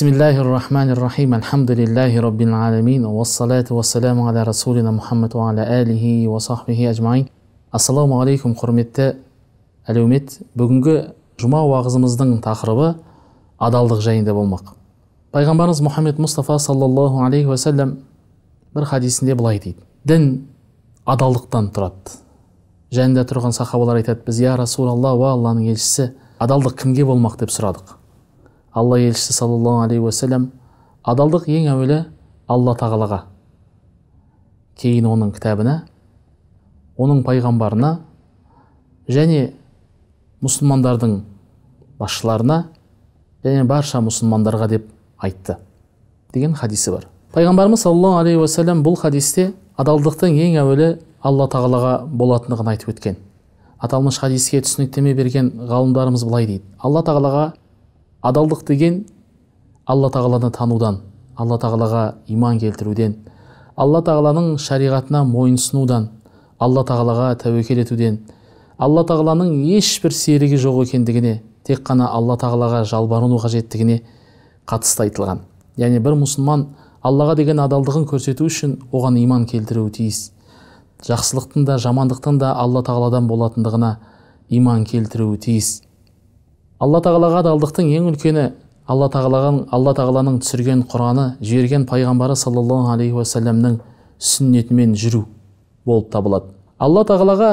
بسم الله الرحمن الرحيم الحمد لله уассалату уассаламу والصلاة расулина على уа محمد алихи уа сахбихи алейкум құрметті әлеумет бүгінгі жұма уағызымыздың тақырыбы адалдық жайында болмақ пайғамбарымыз мұхаммед мұстафа саллаллаху алейхи уассалам бір хадисінде былай дейді дін адалдықтан тұрады жанында тұрған сахабалар айтады біз я расулалла уа алланың елшісі адалдық кімге болмақ деп сұрадық алла елшісі саллаллаху алейхи уассалам адалдық ең әуелі алла тағалаға кейін оның кітабына оның пайғамбарына және мұсылмандардың басшыларына және барша мұсылмандарға деп айтты деген хадисі бар пайғамбарымыз саллаллаху алейхи уассалам бұл хадисте адалдықтың ең әуелі алла тағалаға болатындығын айтып өткен аталмыш хадиске түсініктеме берген ғалымдарымыз былай дейді алла тағалаға адалдық деген алла тағаланы танудан алла тағалаға иман келтіруден алла тағаланың шариғатына мойынсынудан алла тағалаға тәуекел етуден алла тағаланың ешбір серігі жоқ екендігіне тек қана алла тағалаға жалбарыну қажеттігіне қатысты айтылған яғни бір мұсылман аллаға деген адалдығын көрсету үшін оған иман келтіруі тиіс жақсылықтың да жамандықтың да алла тағаладан болатындығына иман келтіруі тиіс алла тағалаға адалдықтың ең үлкені алла тағаланың алла тағаланың түсірген құраны жіберген пайғамбары саллаллаху алейхи уассаламның сүннетімен жүру болып табылады алла тағалаға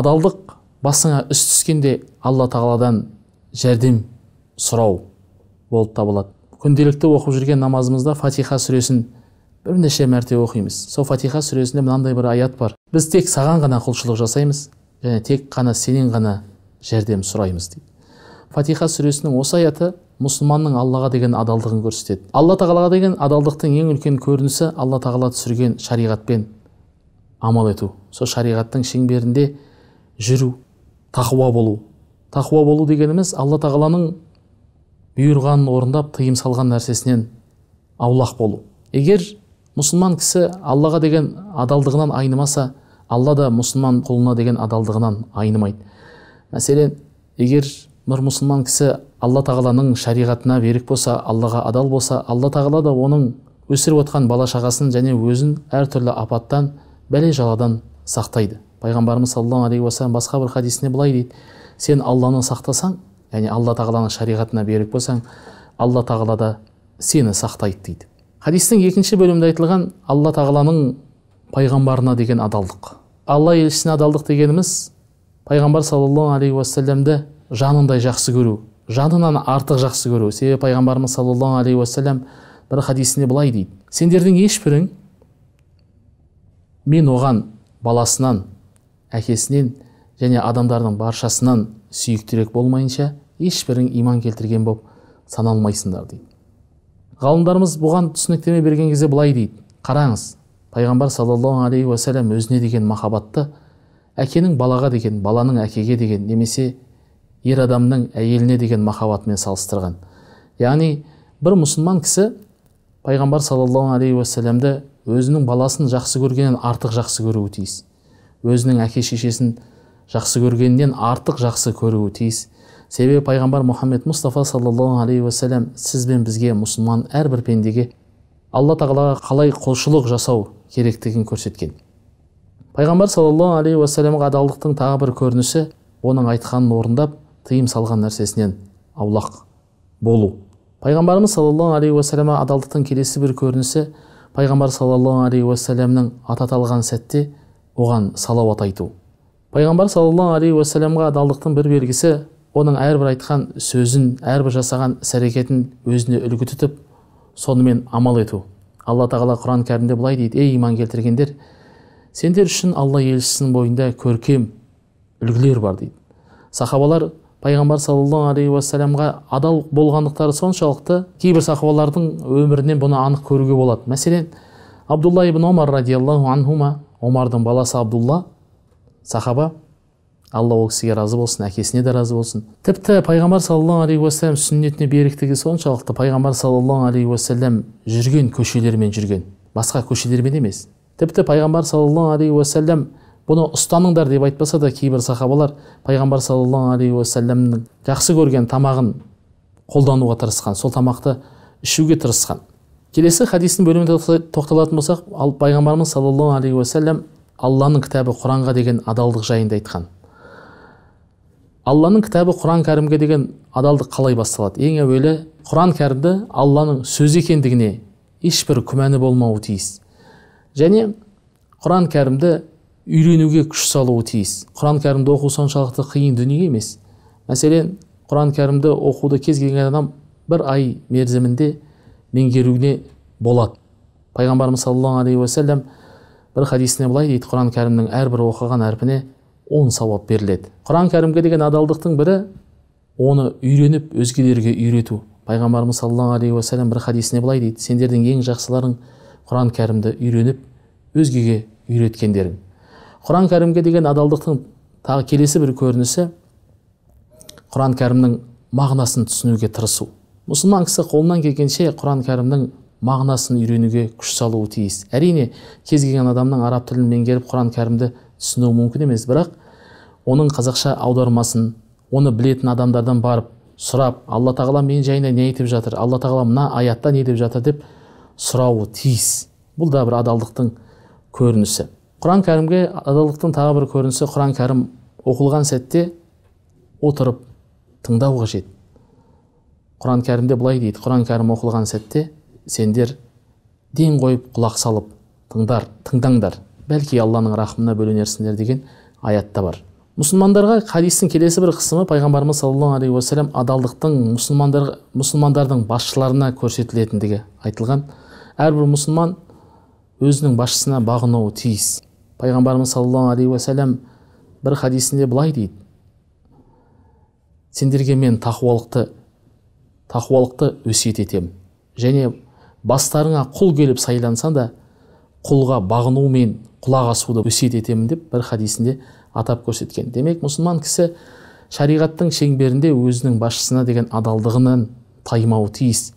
адалдық басыңа іс түскенде алла тағаладан жәрдем сұрау болып табылады күнделікті оқып жүрген намазымызда фатиха сүресін бірнеше мәрте оқимыз сол фатиха сүресінде мынандай бір аят бар біз тек саған ғана құлшылық жасаймыз және тек қана сенен ғана жәрдем сұраймыз дейді фатиха сүресінің осы аяты мұсылманның аллаға деген адалдығын көрсетеді алла тағалаға деген адалдықтың ең үлкен көрінісі алла тағала түсірген шариғатпен амал ету сол шариғаттың шеңберінде жүру тақуа болу тақуа болу дегеніміз алла тағаланың бұйырғанын орындап тыйым салған нәрсесінен аулақ болу егер мұсылман кісі аллаға деген адалдығынан айнымаса алла да мұсылман құлына деген адалдығынан айнымайды мәселен егер бір мұсылман кісі алла тағаланың шариғатына берік болса аллаға адал болса алла тағала да оның өсіріп отқан бала шағасын және өзін әртүрлі апаттан бәле жаладан сақтайды пайғамбарымыз саллаллаху алейхи уассалам басқа бір хадисінде былай дейді сен алланы сақтасаң яғни алла тағаланың шариғатына берік болсаң алла тағала да сені сақтайды дейді хадистің екінші бөлімінде айтылған алла тағаланың пайғамбарына деген адалдық алла елшісіне адалдық дегеніміз пайғамбар саллаллаху алейхи уассаламды жанындай жақсы көру жанынан артық жақсы көру себебі пайғамбарымыз саллаллаху алейхи уассалам бір хадисінде былай дейді сендердің ешбірің мен оған баласынан әкесінен және адамдардың баршасынан сүйіктірек болмайынша ешбірің иман келтірген болып саналмайсыңдар дейді ғалымдарымыз бұған түсініктеме берген кезде былай дейді қараңыз пайғамбар саллаллаху алейхи уассалам өзіне деген махаббатты әкенің балаға деген баланың әкеге деген немесе ер адамның әйеліне деген махаббатымен салыстырған яғни бір мұсылман кісі пайғамбар саллаллаху алейхи уассаламды өзінің баласын жақсы көргеннен артық жақсы көруі тиіс өзінің әке шешесін жақсы көргеннен артық жақсы көруі тиіс себебі пайғамбар мұхаммед мұстафа саллаллаху алейхи уассалям сіз бен бізге мұсылман әрбір пендеге алла тағалаға қалай құлшылық жасау керектігін көрсеткен пайғамбар саллаллаху алейхи уассаламға адалдықтың тағы бір көрінісі оның айтқанын орындап тыйым салған нәрсесінен аулақ болу пайғамбарымыз саллаллаху алейхи уассаламға адалдықтың келесі бір көрінісі пайғамбар саллаллаху алейхи уассаламның аты аталған сәтте оған салауат айту пайғамбар саллаллаху алейхи уассаламға адалдықтың бір белгісі оның әрбір айтқан сөзін әрбір жасаған іс әрекетін өзіне үлгі тұтып сонымен амал ету алла тағала құран кәрімде былай дейді ей иман келтіргендер сендер үшін алла елшісінің бойында көркем үлгілер бар дейді сахабалар пайғамбар саллаллаху алейхи уассаламға адал болғандықтары соншалықты кейбір сахабалардың өмірінен бұны анық көруге болады мәселен абдулла ибн омар радиаллаху анхума омардың баласы абдулла сахаба алла ол кісіге разы болсын әкесіне де разы болсын тіпті пайғамбар саллаллаху алейхи уассалам сүннетіне беріктігі соншалықты пайғамбар саллаллаху алейхи уассалам жүрген көшелермен жүрген басқа көшелермен емес тіпті пайғамбар саллаллаху алейхи уассалам бұны ұстаныңдар деп айтпаса да кейбір сахабалар пайғамбар саллаллаху алейхи уассаламның жақсы көрген тамағын қолдануға тырысқан сол тамақты ішуге тырысқан келесі хадистің бөліміне тоқталатын болсақ ал пайғамбарымыз саллаллаху алейхи уассалам алланың кітабы құранға деген адалдық жайында айтқан алланың кітабы құран кәрімге деген адалдық қалай басталады ең әуелі құран кәрімді алланың сөзі екендігіне ешбір күмәні болмауы тиіс және құран кәрімді үйренуге күш салуы тиіс құран кәрімді оқу соншалықты қиын дүние емес мәселен құран кәрімді оқуды кез келген адам бір ай мерзімінде меңгеруіне болады пайғамбарымыз саллаллаху алейхи уасалам бір хадисінде былай дейді құран кәрімнің әрбір оқыған әрпіне он сауап беріледі құран кәрімге деген адалдықтың бірі оны үйреніп өзгелерге үйрету пайғамбарымыз саллаллаху алейхи уассалам бір хадисінде былай дейді сендердің ең жақсыларың құран кәрімді үйреніп өзгеге үйреткендерің құран кәрімге деген адалдықтың тағы келесі бір көрінісі құран кәрімнің мағынасын түсінуге тырысу мұсылман кісі қолынан келгенше құран кәрімнің мағынасын үйренуге күш салуы тиіс әрине кез келген адамның араб тілін меңгеріп құран кәрімді түсінуі мүмкін емес бірақ оның қазақша аудармасын оны білетін адамдардан барып сұрап алла тағала мен жайында не айтып жатыр алла тағала мына аятта не деп жатыр деп сұрауы тиіс бұл да бір адалдықтың көрінісі құран кәрімге адалдықтың тағы бір көрінісі құран кәрім оқылған сәтте отырып тыңдау қажет құран кәрімде былай дейді құран кәрім оқылған сәтте сендер ден қойып құлақ салып тыңдар тыңдаңдар бәлки алланың рахымына бөленерсіңдер деген аятта бар мұсылмандарға хадистің келесі бір қысымы пайғамбарымыз саллаллаху алейхи уассалам адалдықтың мұсылмандар мұсылмандардың басшыларына көрсетілетіндігі айтылған әрбір мұсылман өзінің басшысына бағынуы тиіс пайғамбарымыз саллаллаху алейхи уассалам бір хадисінде былай дейді сендерге мен тақуалықты тақуалықты өсиет етемін және бастарыңа құл келіп сайланса да құлға бағыну мен құлақ асуды өсиет етемін деп бір хадисінде атап көрсеткен демек мұсылман кісі шариғаттың шеңберінде өзінің басшысына деген адалдығынан таймауы тиіс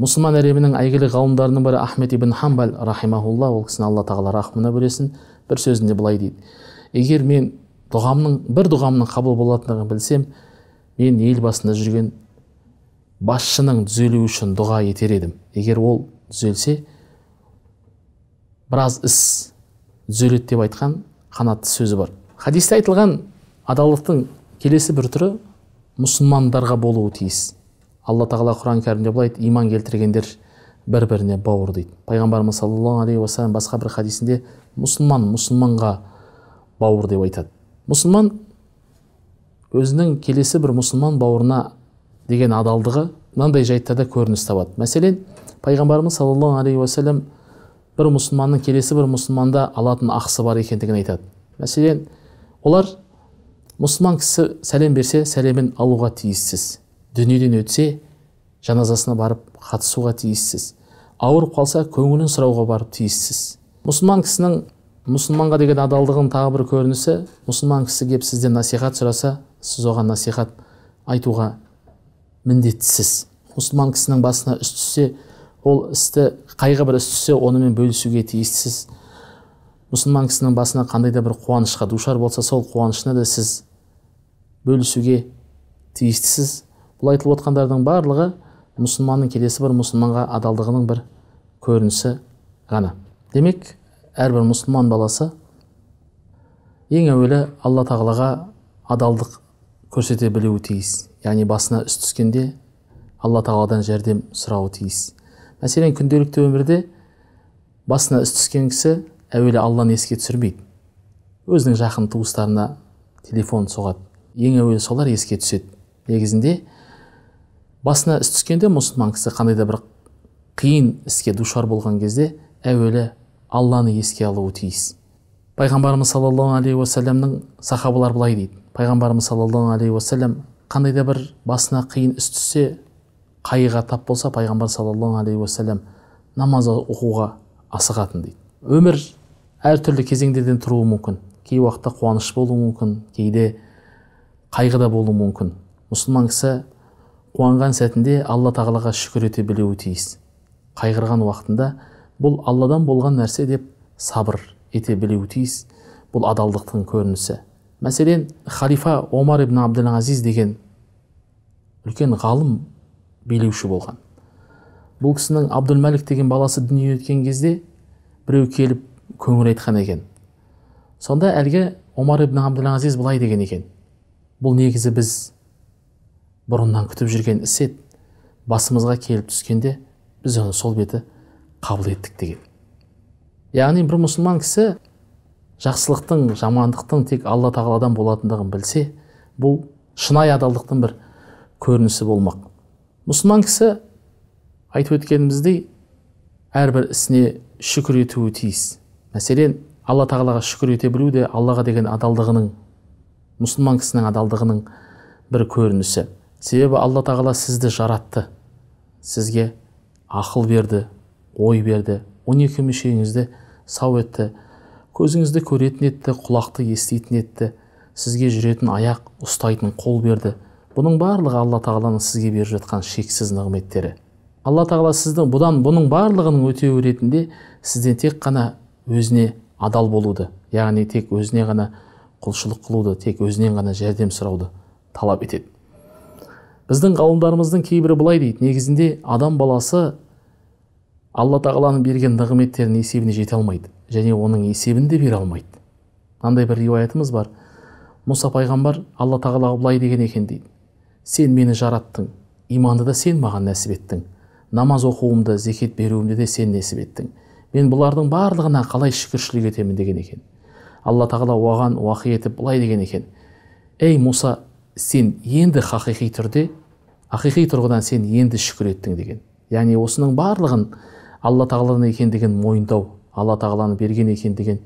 мұсылман әлемінің әйгілі ғалымдарының бірі ахмет ибн хамбал рахимахулла ол кісіні алла тағала рахымына бөлесін бір сөзінде былай дейді егер мен дұғамның бір дұғамның қабыл болатындығын білсем мен ел басында жүрген басшының түзелуі үшін дұға етер едім егер ол түзелсе біраз іс түзеледі деп айтқан қанатты сөзі бар хадисте айтылған адалдықтың келесі бір түрі мұсылмандарға болуы тиіс алла тағала құран кәрімде былай иман келтіргендер бір біріне бауыр дейді пайғамбарымыз саллаллаху алейхи уассалам басқа бір хадисінде мұсылман мұсылманға бауыр деп айтады мұсылман өзінің келесі бір мұсылман бауырына деген адалдығы мынандай жайттарда көрініс табады мәселен пайғамбарымыз саллаллаху алейхи уассалам бір мұсылманның келесі бір мұсылманда алатын ақысы бар екендігін айтады мәселен олар мұсылман кісі сәлем берсе сәлемін алуға тиіссіз дүниеден өтсе жаназасына барып қатысуға тиіссіз ауырып қалса көңілін сұрауға барып тиіссіз мұсылман кісінің мұсылманға деген адалдығының тағы бір көрінісі мұсылман кісі келіп сізден насихат сұраса сіз оған насихат айтуға міндеттісіз мұсылман кісінің басына іс түссе ол істі қайғы бір іс түссе онымен бөлісуге тиіссіз мұсылман кісінің басына қандай да бір қуанышқа душар болса сол қуанышына да сіз бөлісуге тиістісіз бұл айтылып отқандардың барлығы мұсылманның келесі бір мұсылманға адалдығының бір көрінісі ғана демек әрбір мұсылман баласы ең әуелі алла тағалаға адалдық көрсете білуі тиіс яғни басына іс түскенде алла тағаладан жәрдем сұрауы тиіс мәселен күнделікті өмірде басына іс түскен кісі әуелі алланы еске түсірмейді өзінің жақын туыстарына телефон соғады ең әуелі солар еске түседі негізінде басына іс түскенде мұсылман кісі қандай да бір қиын іске душар болған кезде әуелі алланы еске алуы тиіс пайғамбарымыз саллаллаху алейхи уассаламның сахабалар былай дейді пайғамбарымыз саллаллаху алейхи уассалам қандай да бір басына қиын іс түссе қайғыға тап болса пайғамбар саллаллаху алейхи уассалам намаз оқуға асығатын дейді өмір әртүрлі кезеңдерден тұруы мүмкін кей уақытта қуаныш болуы мүмкін кейде қайғы да болуы мүмкін мұсылман кісі қуанған сәтінде алла тағалаға шүкір ете білуі тиіс қайғырған уақытында бұл алладан болған нәрсе деп сабыр ете білуі тиіс бұл адалдықтың көрінісі мәселен халифа омар ибн Азиз деген үлкен ғалым билеуші болған бұл кісінің абдулмәлік деген баласы дүниеге өткен кезде біреу келіп көңіл айтқан екен сонда әлгі омар ибн азиз былай деген екен бұл негізі біз бұрыннан күтіп жүрген іс еді басымызға келіп түскенде біз оны сол беті қабыл еттік деген яғни бір мұсылман кісі жақсылықтың жамандықтың тек алла тағаладан болатындығын білсе бұл шынайы адалдықтың бір көрінісі болмақ мұсылман кісі айтып өткеніміздей әрбір ісіне шүкір етуі тиіс мәселен алла тағалаға шүкір ете білу де аллаға деген адалдығының мұсылман кісінің адалдығының бір көрінісі себебі алла тағала сізді жаратты сізге ақыл берді ой берді он екі мүшеңізді сау етті көзіңізді көретін етті құлақты еститін етті сізге жүретін аяқ ұстайтын қол берді бұның барлығы алла тағаланың сізге беріп жатқан шексіз нығметтері алла тағала сіздің бұдан бұның барлығының өтеуі ретінде сізден тек қана өзіне адал болуды яғни тек өзіне ғана құлшылық қылуды тек өзінен ғана жәрдем сұрауды талап етеді біздің ғалымдарымыздың кейбірі былай дейді негізінде адам баласы алла тағаланың берген нығметтерінің есебіне жете алмайды және оның есебін де бере алмайды мынандай бір риуаятымыз бар мұса пайғамбар алла тағалаға былай деген екен дейді сен мені жараттың иманды да сен маған нәсіп еттің намаз оқуымды зекет беруімді де сен нәсіп еттің мен бұлардың барлығына қалай шүкіршілік етемін деген екен алла тағала оған уақи етіп былай деген екен ей мұса сен енді хақиқи түрде ақиқи тұрғыдан сен енді шүкір еттің деген яғни осының барлығын алла тағаланың екендігін мойындау алла тағаланың берген екен деген,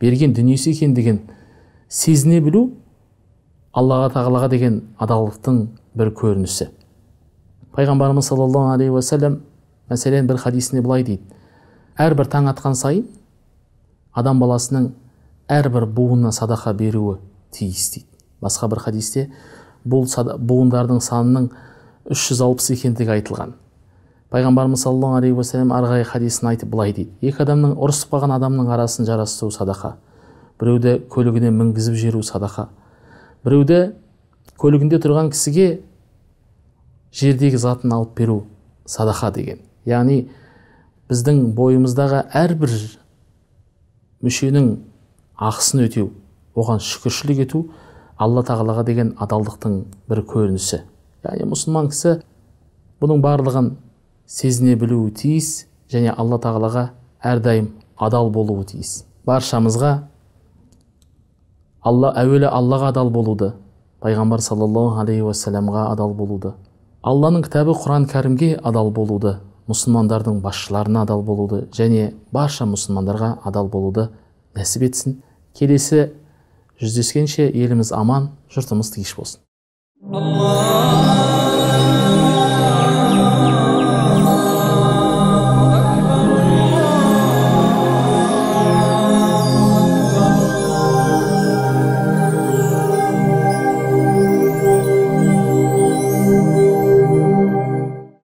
берген дүниесі екен деген сезіне білу аллаға тағалаға деген адалдықтың бір көрінісі пайғамбарымыз саллаллаху алейхи уасалам мәселен бір хадисінде былай дейді әрбір таң атқан сайын адам баласының әрбір буынына садақа беруі тиіс дейді басқа бір хадисте бұл буындардың санының 360 екендігі айтылған пайғамбарымыз саллаллаху алейхи уассалам арғай хадисін айтып былай дейді екі адамның ұрысып қалған адамның арасын жарастыру садақа біреуді көлігіне мінгізіп жіберу садақа біреуді көлігінде тұрған кісіге жердегі затын алып беру садақа деген яғни біздің бойымыздағы әрбір мүшенің ақысын өтеу оған шүкіршілік ету алла тағалаға деген адалдықтың бір көрінісі яғни мұсылман кісі бұның барлығын сезіне білуі тиіс және алла тағалаға әрдайым адал болуы тиіс баршамызға алла әуелі аллаға адал болуды пайғамбар саллаллаху алейхи уассаламға адал болуды алланың кітабы құран кәрімге адал болуды мұсылмандардың басшыларына адал болуды және барша мұсылмандарға адал болуды нәсіп етсін келесі жүздескенше еліміз аман жұртымыз тыныш болсын